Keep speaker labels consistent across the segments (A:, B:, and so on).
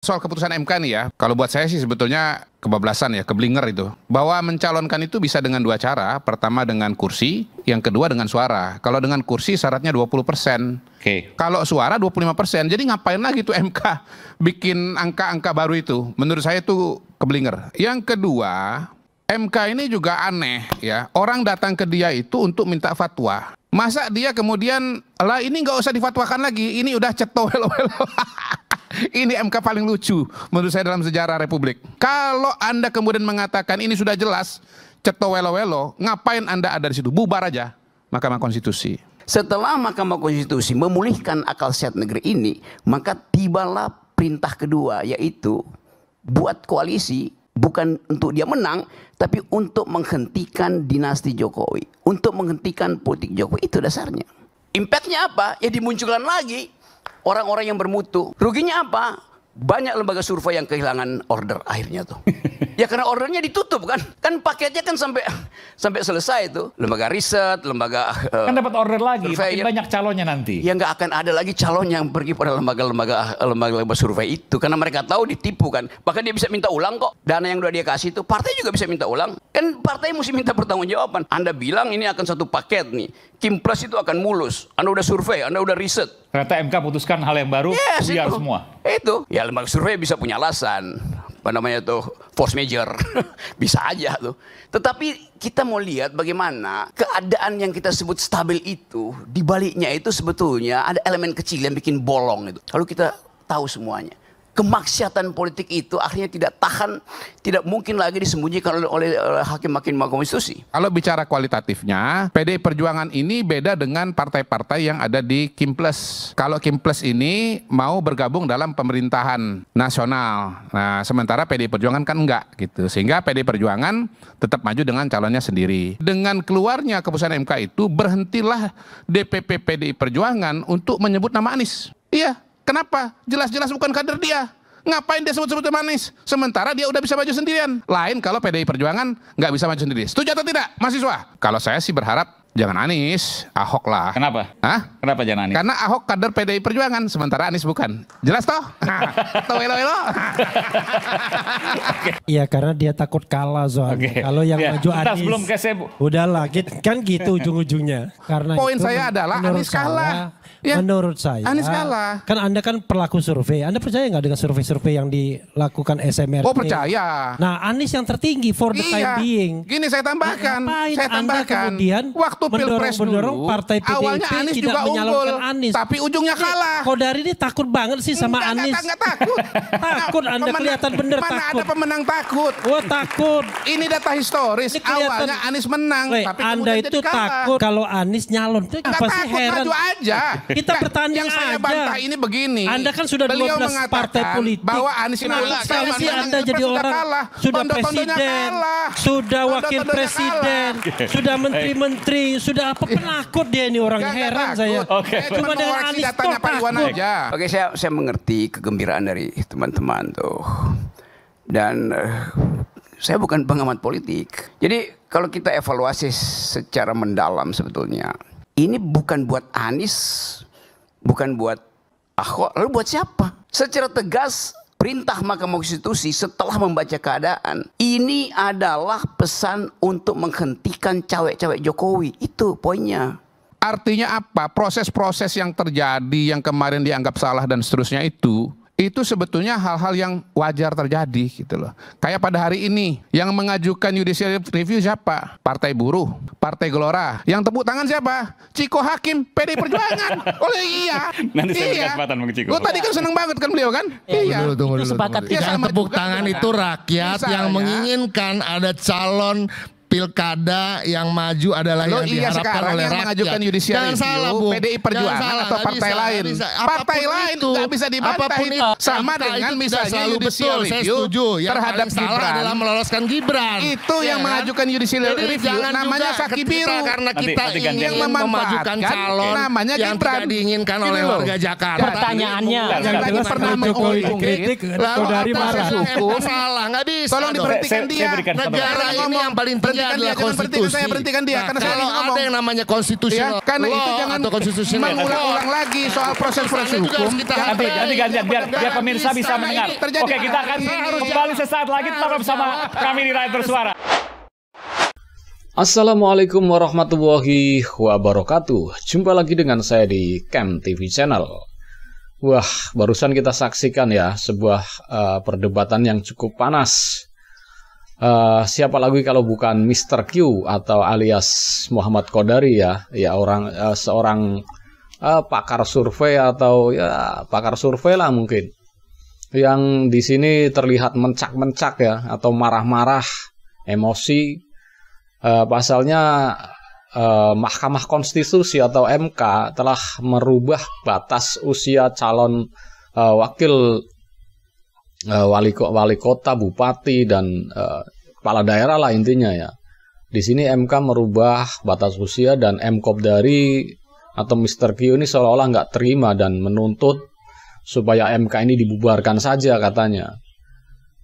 A: Soal keputusan MK nih ya, kalau buat saya sih sebetulnya kebablasan ya, keblinger itu. Bahwa mencalonkan itu bisa dengan dua cara, pertama dengan kursi, yang kedua dengan suara. Kalau dengan kursi syaratnya 20 persen. Okay. Kalau suara 25 persen, jadi ngapain lagi tuh MK bikin angka-angka baru itu? Menurut saya itu keblinger. Yang kedua, MK ini juga aneh ya. Orang datang ke dia itu untuk minta fatwa. Masa dia kemudian, lah ini nggak usah difatwakan lagi, ini udah cetowel-wel. Ini MK paling lucu menurut saya dalam sejarah Republik. Kalau Anda kemudian mengatakan ini sudah jelas,
B: ceto welo-welo, ngapain Anda ada di situ? Bubar aja Mahkamah Konstitusi. Setelah Mahkamah Konstitusi memulihkan akal sehat negeri ini, maka tibalah perintah kedua yaitu buat koalisi bukan untuk dia menang tapi untuk menghentikan dinasti Jokowi, untuk menghentikan politik Jokowi itu dasarnya. Impactnya apa? Ya dimunculkan lagi orang-orang yang bermutu. Ruginya apa? Banyak lembaga survei yang kehilangan order akhirnya tuh. ya karena ordernya ditutup kan. Kan paketnya kan sampai sampai selesai tuh. Lembaga riset, lembaga uh, kan dapat order lagi, survei, ya, banyak calonnya nanti. Ya nggak akan ada lagi calon yang pergi pada lembaga-lembaga lembaga-lembaga survei itu karena mereka tahu ditipu kan. Bahkan dia bisa minta ulang kok. Dana yang udah dia kasih itu partai juga bisa minta ulang. Kan partai mesti minta pertanggungjawaban. Anda bilang ini akan satu paket nih. Plus itu akan mulus. Anda udah survei, Anda udah riset. Ternyata MK putuskan hal yang baru, yes, biar itu. semua. Itu. Ya lembaga survei bisa punya alasan. Apa namanya itu, force major. bisa aja tuh. Tetapi kita mau lihat bagaimana keadaan yang kita sebut stabil itu, di baliknya itu sebetulnya ada elemen kecil yang bikin bolong itu. Kalau kita tahu semuanya kemaksiatan politik itu akhirnya tidak tahan, tidak mungkin lagi disembunyikan oleh, oleh, hakim hakim Mahkamah Konstitusi.
A: Kalau bicara kualitatifnya, PD Perjuangan ini beda dengan partai-partai yang ada di Kimples. Kalau Kimples ini mau bergabung dalam pemerintahan nasional, nah sementara PD Perjuangan kan enggak gitu, sehingga PD Perjuangan tetap maju dengan calonnya sendiri. Dengan keluarnya keputusan MK itu berhentilah DPP PD Perjuangan untuk menyebut nama Anies. Iya, Kenapa? Jelas-jelas bukan kader dia. Ngapain dia sebut-sebut manis? Sementara dia udah bisa maju sendirian. Lain kalau PDI Perjuangan nggak bisa maju sendiri. Setuju atau tidak, mahasiswa? Kalau saya sih berharap Jangan Anies, Ahok lah. Kenapa? Hah? Kenapa jangan Anies? Karena Ahok kader PDI Perjuangan, sementara Anies bukan. Jelas toh? Nah, tawelo elo elo. Iya karena dia takut kalah soalnya. Okay. Kalau yang yeah. maju Anies. belum kesebu. Udahlah, kan gitu ujung-ujungnya. Karena poin itu, saya adalah Anies kalah. ya. Menurut saya. Anies kalah. Kan Anda kan pelaku survei. Anda percaya nggak dengan survei-survei yang dilakukan SMR? Oh percaya. Nah Anies yang tertinggi for the iya. time being. Gini saya tambahkan. Nah, saya tambahkan. Anda kemudian waktu waktu pilpres dulu partai PDIP awalnya Anies tidak juga unggul, Anies. tapi ujungnya iya, kalah. Kau dari ini takut banget sih sama enggak, Anies. Enggak, enggak takut. takut Anda pemenang, kelihatan bener mana takut. Mana ada pemenang takut. Oh takut. Ini data historis. Ini awalnya Anies menang, Weh, tapi Anda itu jadi kalah. takut kalau Anies nyalon. Itu enggak apa takut, sih heran. maju aja. Kita nah, bertanding yang aja. bantah ini begini. Anda kan sudah 12 partai politik. bahwa Anies ini sekali sih Anda jadi orang sudah presiden, sudah wakil presiden, sudah menteri-menteri, sudah apa penakut dia ini orang gak, heran gak saya. Oke. Okay. Cuma dari Anies datangnya Pak Iwan aja.
B: Oke, saya saya mengerti kegembiraan dari teman-teman tuh. Dan uh, saya bukan pengamat politik. Jadi kalau kita evaluasi secara mendalam sebetulnya, ini bukan buat Anies, bukan buat Ahok, lalu buat siapa? Secara tegas perintah Mahkamah Konstitusi setelah membaca keadaan ini adalah pesan untuk menghentikan cawek-cawek Jokowi itu poinnya artinya apa proses-proses
A: yang terjadi yang kemarin dianggap salah dan seterusnya itu itu sebetulnya hal-hal yang wajar terjadi gitu loh. Kayak pada hari ini yang mengajukan judicial review siapa? Partai Buruh, Partai Gelora. Yang tepuk tangan siapa? Ciko Hakim, PD Perjuangan. Oleh iya. Nanti saya iya. kesempatan sama Ciko. Gue tadi kan seneng banget kan beliau kan? Ya, iya. Dulu, tunggu, dulu, sepakat. Ya, tepuk tangan itu rakyat Misalnya, yang menginginkan ada calon pilkada yang maju adalah Lo yang iya diharapkan oleh yang mengajukan judicial Jangan review, salah, Bu. PDI Perjuangan salah, atau partai bisa, lain. Bisa. Partai itu, lain tuh, bisa dibantah Apapun sama itu, dengan misalnya selalu judicial saya setuju. Yang terhadap Gibran salah adalah meloloskan Gibran. Itu ya, yang kan? mengajukan judicial Jadi review jangan namanya Saki Biru karena kita nanti, ingin yang memajukan calon namanya yang Gibran. tidak diinginkan oleh warga Jakarta. Pertanyaannya yang jangan pernah
C: mengkritik lalu dari marah hukum salah nggak bisa. Tolong diperhatikan dia. Negara ini yang paling penting berhentikan dia, jangan Berhentikan saya berhentikan dia nah, karena saya ngomong. ada yang namanya konstitusi. ya, karena itu jangan mengulang-ulang lagi soal proses-proses nah, hukum. Kita ya, nanti nanti gantian biar biar pemirsa bisa mendengar. Oke, kita akan kembali sesaat lagi tetap bersama kami di Rakyat Bersuara. Assalamualaikum warahmatullahi wabarakatuh Jumpa lagi dengan saya di Cam TV Channel Wah, barusan kita saksikan ya sebuah uh, perdebatan yang cukup panas Uh, siapa lagi kalau bukan Mr. Q atau alias Muhammad Kodari ya, ya orang uh, seorang uh, pakar survei atau ya pakar survei lah mungkin yang di sini terlihat mencak-mencak ya atau marah-marah emosi. Uh, pasalnya uh, Mahkamah Konstitusi atau MK telah merubah batas usia calon uh, wakil Eh, wali wali kota, bupati dan uh, kepala daerah lah intinya ya. Di sini MK merubah batas usia dan MKOP dari atau Mr. Q ini seolah-olah nggak terima dan menuntut supaya MK ini dibubarkan saja katanya.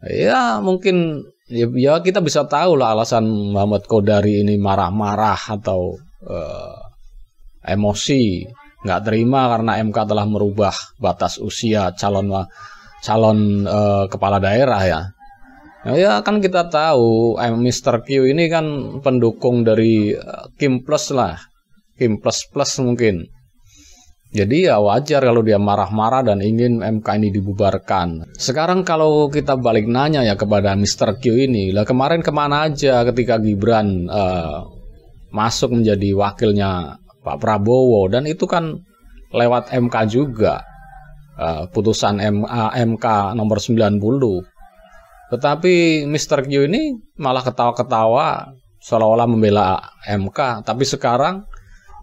C: Ya mungkin ya, ya kita bisa tahu lah alasan Muhammad Kodari ini marah-marah atau uh, emosi nggak terima karena MK telah merubah batas usia calon calon uh, kepala daerah ya. Nah, ya kan kita tahu eh, Mr. Q ini kan pendukung dari eh, Kim Plus lah. Kim Plus Plus mungkin. Jadi ya wajar kalau dia marah-marah dan ingin MK ini dibubarkan. Sekarang kalau kita balik nanya ya kepada Mr. Q ini, lah kemarin kemana aja ketika Gibran uh, masuk menjadi wakilnya Pak Prabowo dan itu kan lewat MK juga. Ah, putusan MK nomor 90. Tetapi Mr. Q ini malah ketawa-ketawa seolah-olah membela MK, tapi sekarang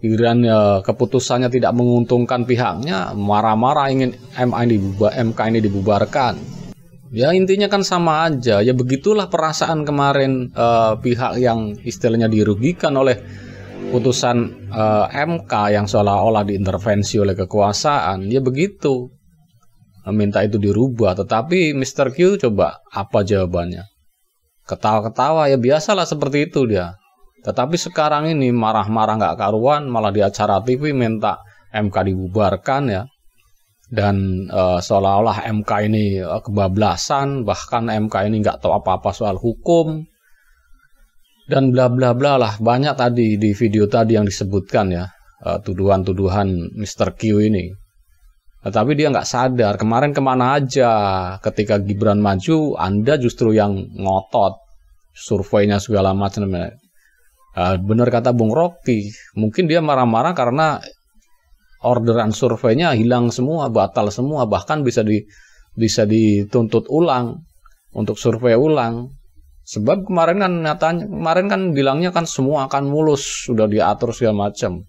C: giliran ya, keputusannya tidak menguntungkan pihaknya, marah-marah ingin MA ini dibubar, MK ini dibubarkan. Ya intinya kan sama aja. Ya begitulah perasaan kemarin uh, pihak yang istilahnya dirugikan oleh putusan uh, eh, MK yang seolah-olah diintervensi oleh kekuasaan. Ya begitu minta itu dirubah. Tetapi Mr. Q coba apa jawabannya? Ketawa-ketawa ya biasalah seperti itu dia. Tetapi sekarang ini marah-marah nggak karuan, malah di acara TV minta MK dibubarkan ya. Dan e, seolah-olah MK ini eh, kebablasan, bahkan MK ini nggak tahu apa-apa soal hukum. Dan bla bla bla lah banyak tadi di video tadi yang disebutkan ya eh, tuduhan-tuduhan Mr. Q ini tetapi nah, dia nggak sadar kemarin kemana aja ketika Gibran maju, Anda justru yang ngotot surveinya segala macam. Bener ya. ah, benar kata Bung Rocky, mungkin dia marah-marah karena orderan surveinya hilang semua, batal semua, bahkan bisa di bisa dituntut ulang untuk survei ulang. Sebab kemarin kan nyatanya kemarin kan bilangnya kan semua akan mulus, sudah diatur segala macam.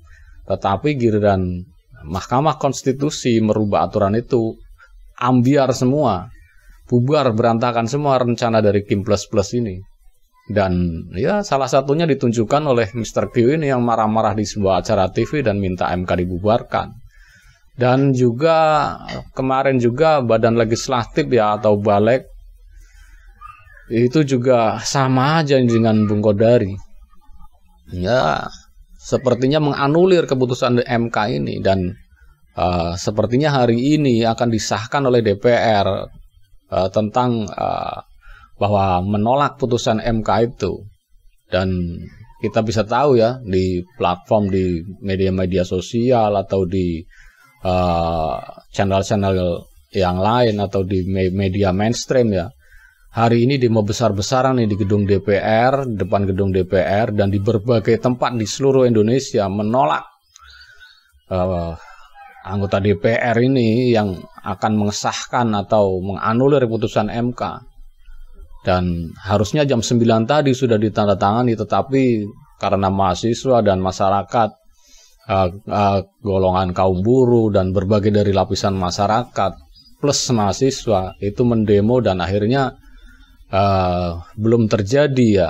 C: Tetapi Gibran Mahkamah Konstitusi merubah aturan itu ambiar semua, bubar berantakan semua rencana dari Kim Plus Plus ini. Dan ya salah satunya ditunjukkan oleh Mr. Q ini yang marah-marah di sebuah acara TV dan minta MK dibubarkan. Dan juga kemarin juga badan legislatif ya atau balik itu juga sama aja dengan Bung Kodari. Ya sepertinya menganulir keputusan MK ini dan uh, sepertinya hari ini akan disahkan oleh DPR uh, eh, tentang uh, bahwa menolak putusan MK itu dan kita bisa tahu ya di platform di media-media sosial atau di channel-channel uh, channel -channel yang lain atau di media mainstream ya hari ini demo besar-besaran nih di gedung DPR, depan gedung DPR dan di berbagai tempat di seluruh Indonesia menolak uh, anggota DPR ini yang akan mengesahkan atau menganulir putusan MK. Dan harusnya jam 9 tadi sudah ditandatangani tetapi karena mahasiswa dan masyarakat uh, uh, golongan kaum buruh dan berbagai dari lapisan masyarakat plus mahasiswa itu mendemo dan akhirnya Eh, belum terjadi ya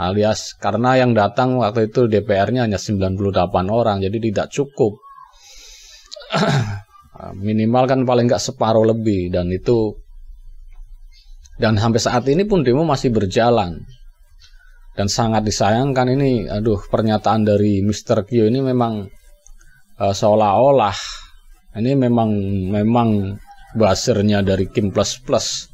C: alias karena yang datang waktu itu DPR-nya hanya 98 orang jadi tidak cukup minimal kan paling nggak separuh lebih dan itu dan sampai saat ini pun demo masih berjalan dan sangat disayangkan ini aduh pernyataan dari Mr. Q ini memang uh, seolah-olah ini memang memang basernya dari Kim Plus Plus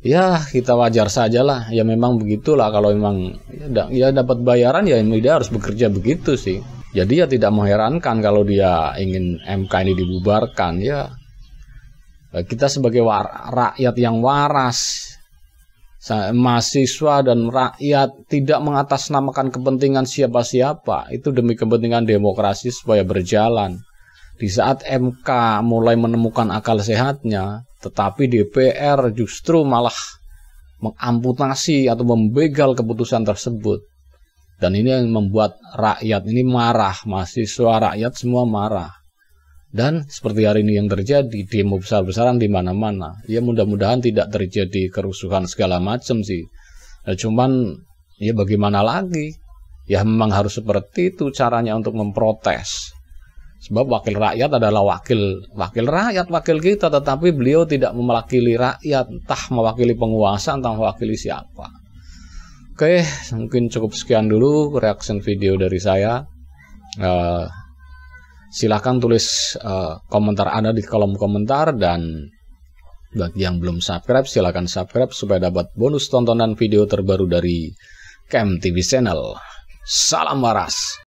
C: ya kita wajar saja lah ya memang begitulah kalau memang ya, ya dapat bayaran ya dia harus bekerja begitu sih jadi ya tidak mengherankan kalau dia ingin MK ini dibubarkan ya eh, kita sebagai war rakyat yang waras mahasiswa dan rakyat tidak mengatasnamakan kepentingan siapa-siapa itu demi kepentingan demokrasi supaya berjalan di saat MK mulai menemukan akal sehatnya tetapi DPR justru malah mengamputasi atau membegal keputusan tersebut. Dan ini yang membuat rakyat ini marah, masih suara rakyat semua marah. Dan seperti hari ini yang terjadi, demo besar-besaran di mana-mana. Ya mudah-mudahan tidak terjadi kerusuhan segala macam sih. Nah, cuman ya bagaimana lagi? Ya memang harus seperti itu caranya untuk memprotes. Sebab wakil rakyat adalah wakil wakil rakyat, wakil kita, tetapi beliau tidak mewakili rakyat, entah mewakili penguasa, entah mewakili siapa. Oke, mungkin cukup sekian dulu reaction video dari saya. Uh, eh, silahkan tulis uh, komentar Anda di kolom komentar dan bagi yang belum subscribe silahkan subscribe supaya dapat bonus tontonan video terbaru dari Camp TV Channel. Salam waras!